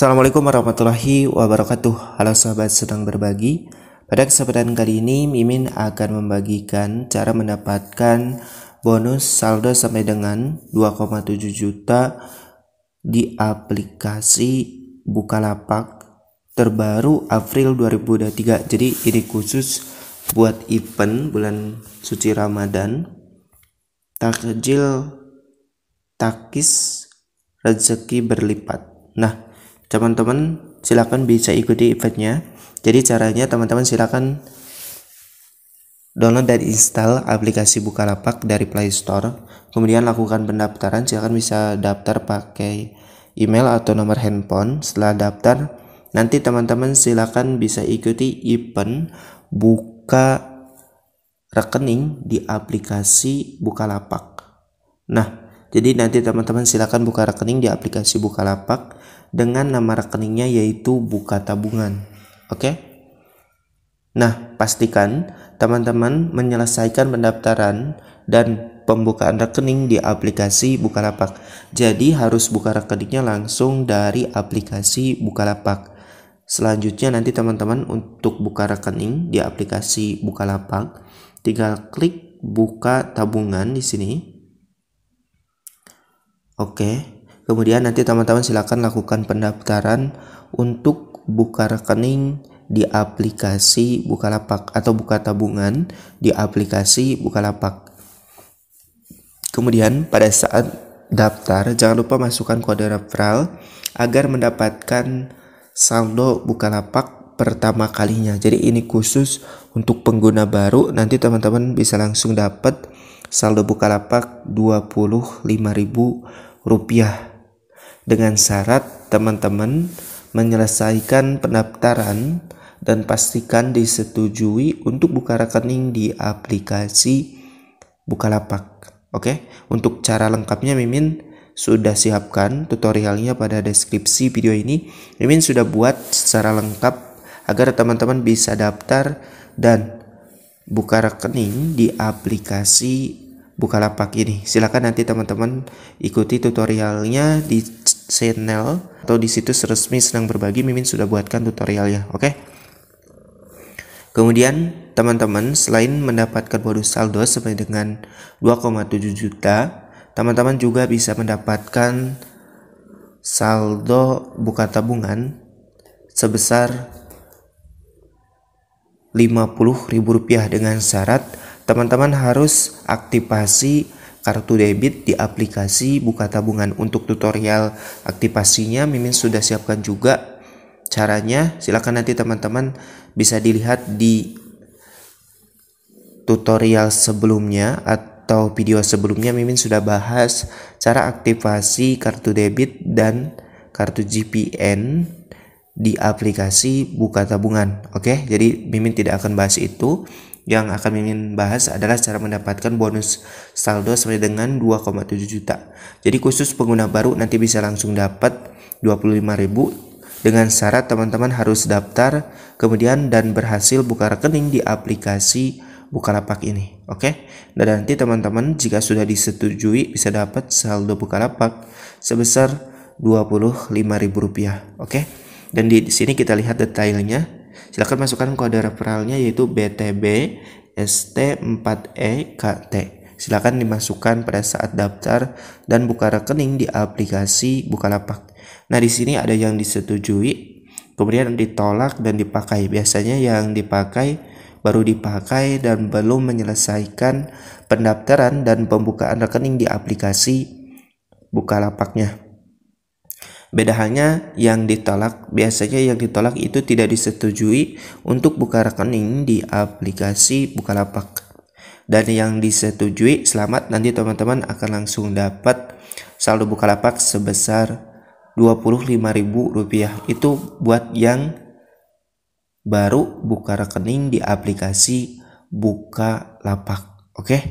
Assalamualaikum warahmatullahi wabarakatuh. Halo sahabat sedang berbagi. Pada kesempatan kali ini Mimin akan membagikan cara mendapatkan bonus saldo sampai dengan 2,7 juta di aplikasi Bukalapak terbaru April 2023. Jadi ini khusus buat event bulan suci Ramadan. Takjil takis rezeki berlipat. Nah, teman-teman silahkan bisa ikuti eventnya jadi caranya teman-teman silahkan download dan install aplikasi Bukalapak dari Play Store kemudian lakukan pendaftaran silahkan bisa daftar pakai email atau nomor handphone setelah daftar nanti teman-teman silahkan bisa ikuti event buka rekening di aplikasi Bukalapak nah jadi nanti teman-teman silakan buka rekening di aplikasi Bukalapak dengan nama rekeningnya yaitu Buka Tabungan. Oke? Nah, pastikan teman-teman menyelesaikan pendaftaran dan pembukaan rekening di aplikasi Bukalapak. Jadi harus buka rekeningnya langsung dari aplikasi Bukalapak. Selanjutnya nanti teman-teman untuk buka rekening di aplikasi Bukalapak, tinggal klik buka tabungan di sini. Oke. Kemudian nanti teman-teman silakan lakukan pendaftaran untuk buka rekening di aplikasi Bukalapak atau buka tabungan di aplikasi Bukalapak. Kemudian pada saat daftar jangan lupa masukkan kode referral agar mendapatkan saldo Bukalapak pertama kalinya. Jadi ini khusus untuk pengguna baru nanti teman-teman bisa langsung dapat saldo Bukalapak 25.000 rupiah dengan syarat teman-teman menyelesaikan pendaftaran dan pastikan disetujui untuk buka rekening di aplikasi Bukalapak. Oke, untuk cara lengkapnya Mimin sudah siapkan tutorialnya pada deskripsi video ini. Mimin sudah buat secara lengkap agar teman-teman bisa daftar dan buka rekening di aplikasi Bukalapak ini. Silahkan nanti teman-teman ikuti tutorialnya di channel atau di situs resmi Senang Berbagi Mimin sudah buatkan tutorialnya, oke? Kemudian teman-teman selain mendapatkan bonus saldo sampai dengan 2,7 juta, teman-teman juga bisa mendapatkan saldo buka tabungan sebesar ribu rupiah dengan syarat teman-teman harus aktivasi kartu debit di aplikasi buka tabungan untuk tutorial aktivasinya mimin sudah siapkan juga caranya silakan nanti teman-teman bisa dilihat di tutorial sebelumnya atau video sebelumnya mimin sudah bahas cara aktivasi kartu debit dan kartu GPN di aplikasi buka tabungan oke jadi mimin tidak akan bahas itu yang akan mimin bahas adalah cara mendapatkan bonus saldo sampai dengan 2,7 juta. Jadi khusus pengguna baru nanti bisa langsung dapat 25.000 dengan syarat teman-teman harus daftar kemudian dan berhasil buka rekening di aplikasi Bukalapak ini. Oke. Dan nanti teman-teman jika sudah disetujui bisa dapat saldo Bukalapak sebesar rp rupiah. Oke. Dan di sini kita lihat detailnya Silakan masukkan kode referralnya yaitu BTB ST4EKT. E, Silakan dimasukkan pada saat daftar dan buka rekening di aplikasi Bukalapak. Nah, di sini ada yang disetujui, kemudian ditolak dan dipakai. Biasanya yang dipakai baru dipakai dan belum menyelesaikan pendaftaran dan pembukaan rekening di aplikasi Bukalapaknya. Beda halnya yang ditolak, biasanya yang ditolak itu tidak disetujui untuk buka rekening di aplikasi Bukalapak. Dan yang disetujui, selamat nanti teman-teman akan langsung dapat saldo Bukalapak sebesar Rp25.000. Itu buat yang baru buka rekening di aplikasi Bukalapak. Oke. Okay?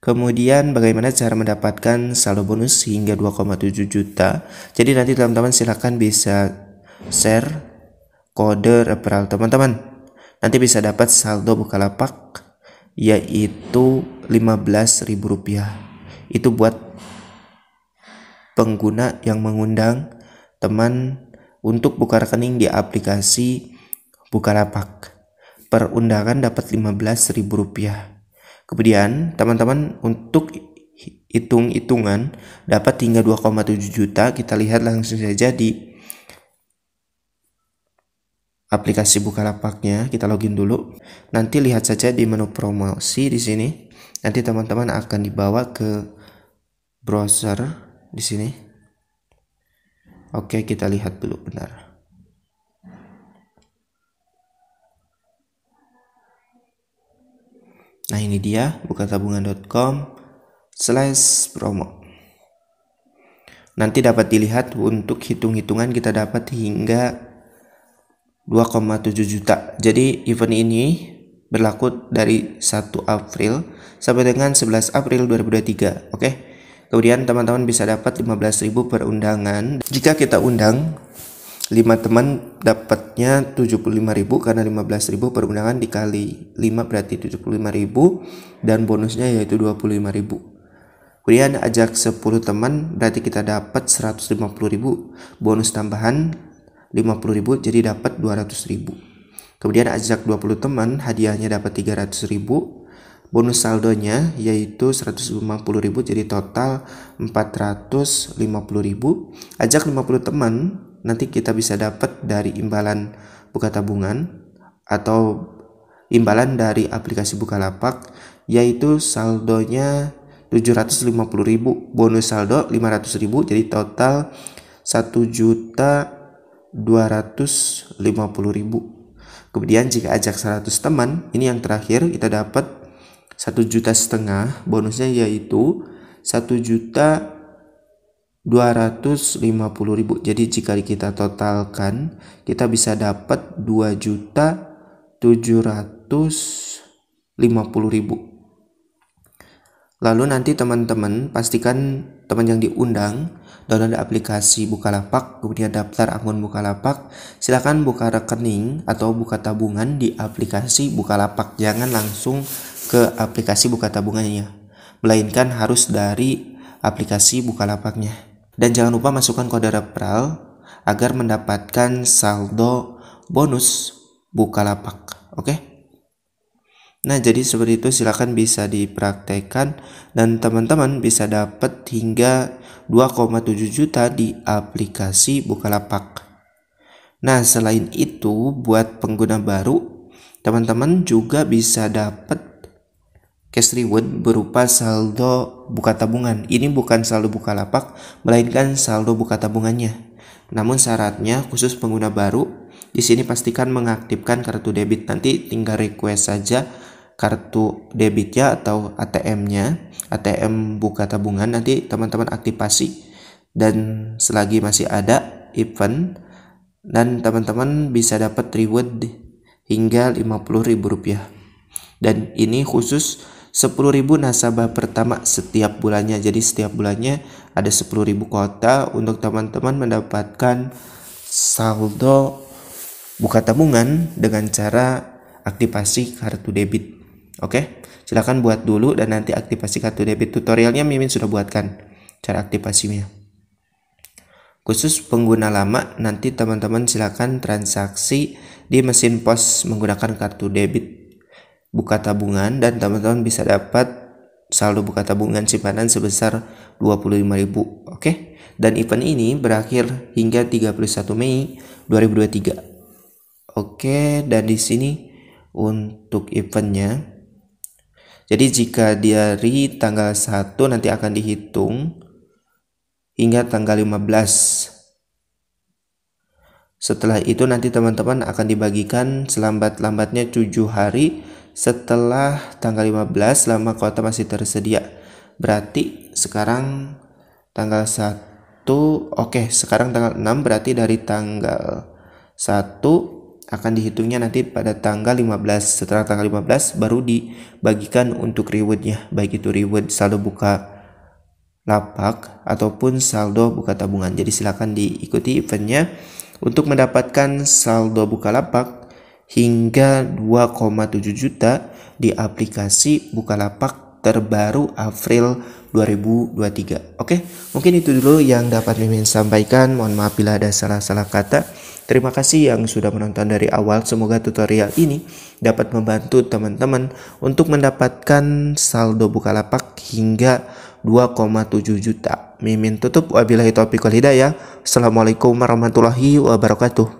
Kemudian bagaimana cara mendapatkan saldo bonus hingga 2,7 juta. Jadi nanti teman-teman silahkan bisa share kode referral teman-teman. Nanti bisa dapat saldo Bukalapak yaitu Rp15.000. Itu buat pengguna yang mengundang teman untuk buka rekening di aplikasi Bukalapak. Perundangan dapat Rp15.000. Kemudian, teman-teman untuk hitung-hitungan dapat hingga 2,7 juta, kita lihat langsung saja di aplikasi Bukalapaknya, kita login dulu. Nanti lihat saja di menu promosi di sini. Nanti teman-teman akan dibawa ke browser di sini. Oke, kita lihat dulu benar. Nah ini dia tabungan.com slash promo. Nanti dapat dilihat untuk hitung-hitungan kita dapat hingga 2,7 juta. Jadi event ini berlaku dari 1 April sampai dengan 11 April 2023. Oke. Okay? Kemudian teman-teman bisa dapat 15.000 per undangan jika kita undang 5 teman dapatnya 75.000 karena 15.000 perundangan dikali 5 berarti 75.000 dan bonusnya yaitu 25.000. Kemudian ajak 10 teman berarti kita dapat 150.000 bonus tambahan 50.000 jadi dapat 200.000. Kemudian ajak 20 teman hadiahnya dapat 300.000 bonus saldonya yaitu 150.000 jadi total 450.000 ajak 50 teman nanti kita bisa dapat dari imbalan buka tabungan atau imbalan dari aplikasi Bukalapak yaitu saldonya 750.000, bonus saldo 500.000 jadi total 1.250.000 Kemudian jika ajak 100 teman, ini yang terakhir kita dapat 1 juta setengah, bonusnya yaitu 1 juta 250.000. Jadi jika kita totalkan, kita bisa dapat 2.750.000. Lalu nanti teman-teman pastikan teman yang diundang download aplikasi Bukalapak, kemudian daftar akun Bukalapak. silakan buka rekening atau buka tabungan di aplikasi Bukalapak. Jangan langsung ke aplikasi buka tabungannya, melainkan harus dari aplikasi Bukalapaknya. Dan jangan lupa masukkan kode referral agar mendapatkan saldo bonus Bukalapak. Oke. Okay? Nah, jadi seperti itu silahkan bisa dipraktekkan dan teman-teman bisa dapat hingga 2,7 juta di aplikasi Bukalapak. Nah, selain itu buat pengguna baru, teman-teman juga bisa dapat Cash reward berupa saldo buka tabungan. Ini bukan saldo buka lapak, melainkan saldo buka tabungannya. Namun syaratnya khusus pengguna baru, di sini pastikan mengaktifkan kartu debit. Nanti tinggal request saja kartu debitnya atau ATM-nya, ATM buka tabungan. Nanti teman-teman aktifasi dan selagi masih ada event dan teman-teman bisa dapat reward hingga rp 50.000 rupiah. Dan ini khusus 10.000 nasabah pertama setiap bulannya. Jadi setiap bulannya ada 10.000 kota untuk teman-teman mendapatkan saldo buka tabungan dengan cara aktivasi kartu debit. Oke, silakan buat dulu dan nanti aktivasi kartu debit tutorialnya Mimin sudah buatkan cara aktivasinya. Khusus pengguna lama, nanti teman-teman silakan transaksi di mesin pos menggunakan kartu debit buka tabungan dan teman-teman bisa dapat saldo buka tabungan simpanan sebesar 25.000 oke okay? dan event ini berakhir hingga 31 Mei 2023 oke okay, dan di sini untuk eventnya jadi jika dari tanggal 1 nanti akan dihitung hingga tanggal 15 setelah itu nanti teman-teman akan dibagikan selambat-lambatnya 7 hari setelah tanggal 15 lama kuota masih tersedia. Berarti sekarang tanggal 1 oke, okay, sekarang tanggal 6 berarti dari tanggal 1 akan dihitungnya nanti pada tanggal 15 setelah tanggal 15 baru dibagikan untuk rewardnya baik itu reward saldo buka lapak ataupun saldo buka tabungan jadi silahkan diikuti eventnya untuk mendapatkan saldo buka lapak hingga 2,7 juta di aplikasi Bukalapak terbaru April 2023. Oke, mungkin itu dulu yang dapat Mimin sampaikan. Mohon maaf bila ada salah-salah kata. Terima kasih yang sudah menonton dari awal. Semoga tutorial ini dapat membantu teman-teman untuk mendapatkan saldo Bukalapak hingga 2,7 juta. Mimin tutup. Wabillahi taufiq wal hidayah. Assalamualaikum warahmatullahi wabarakatuh.